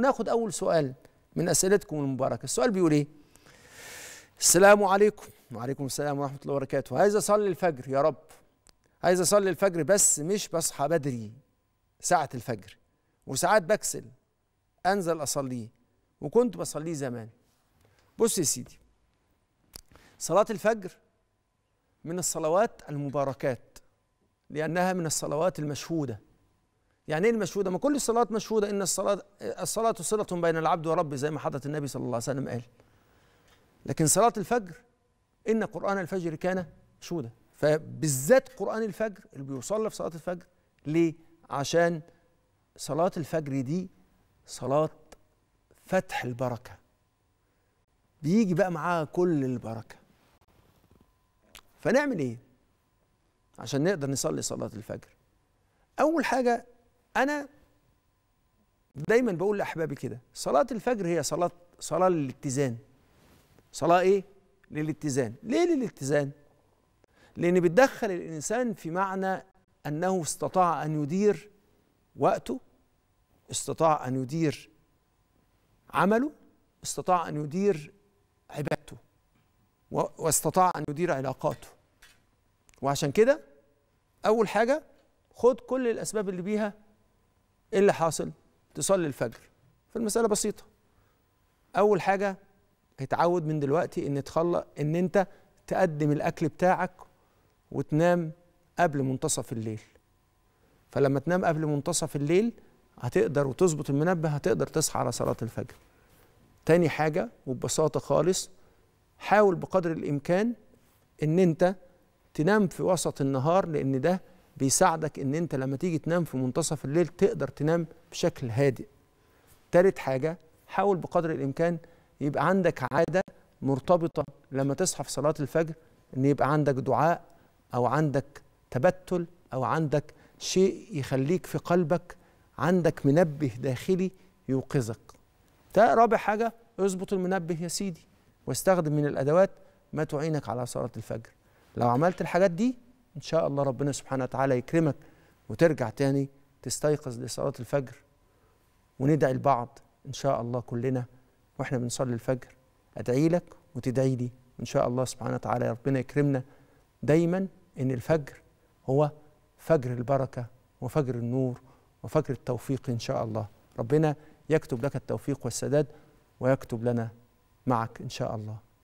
وناخد أول سؤال من أسئلتكم المباركة السؤال بيقول إيه السلام عليكم وعليكم السلام ورحمة الله وبركاته عايز أصلي الفجر يا رب عايز أصلي الفجر بس مش بصحى بدري ساعة الفجر وساعات بكسل أنزل أصليه وكنت بصليه زمان بص يا سيدي صلاة الفجر من الصلوات المباركات لأنها من الصلوات المشهودة يعني ايه المشهوده ما كل الصلاة مشهوده ان الصلاه الصلاه صله بين العبد وربه زي ما حضره النبي صلى الله عليه وسلم قال لكن صلاه الفجر ان قران الفجر كان مشهودا فبالذات قران الفجر اللي بيصلى في صلاه الفجر ليه عشان صلاه الفجر دي صلاه فتح البركه بيجي بقى معاها كل البركه فنعمل ايه عشان نقدر نصلي صلاه الفجر اول حاجه انا دايما بقول لاحبابي كده صلاه الفجر هي صلاه صلاه للاتزان صلاه ايه للاتزان ليه للاتزان لان بتدخل الانسان في معنى انه استطاع ان يدير وقته استطاع ان يدير عمله استطاع ان يدير عبادته واستطاع ان يدير علاقاته وعشان كده اول حاجه خد كل الاسباب اللي بيها ايه اللي حاصل تصلي الفجر فالمساله بسيطه اول حاجه اتعود من دلوقتي ان تخلى ان انت تقدم الاكل بتاعك وتنام قبل منتصف الليل فلما تنام قبل منتصف الليل هتقدر وتظبط المنبه هتقدر تصحى على صلاه الفجر تاني حاجه وببساطه خالص حاول بقدر الامكان ان انت تنام في وسط النهار لان ده بيساعدك ان انت لما تيجي تنام في منتصف الليل تقدر تنام بشكل هادئ تالت حاجة حاول بقدر الإمكان يبقى عندك عادة مرتبطة لما تصحى في صلاة الفجر إن يبقى عندك دعاء أو عندك تبتل أو عندك شيء يخليك في قلبك عندك منبه داخلي يوقظك ده رابع حاجة اظبط المنبه يا سيدي واستخدم من الأدوات ما تعينك على صلاة الفجر لو عملت الحاجات دي ان شاء الله ربنا سبحانه وتعالى يكرمك وترجع تاني تستيقظ لصلاه الفجر وندعي البعض ان شاء الله كلنا واحنا بنصلي الفجر ادعي لك وتدعي لي ان شاء الله سبحانه وتعالى ربنا يكرمنا دايما ان الفجر هو فجر البركه وفجر النور وفجر التوفيق ان شاء الله ربنا يكتب لك التوفيق والسداد ويكتب لنا معك ان شاء الله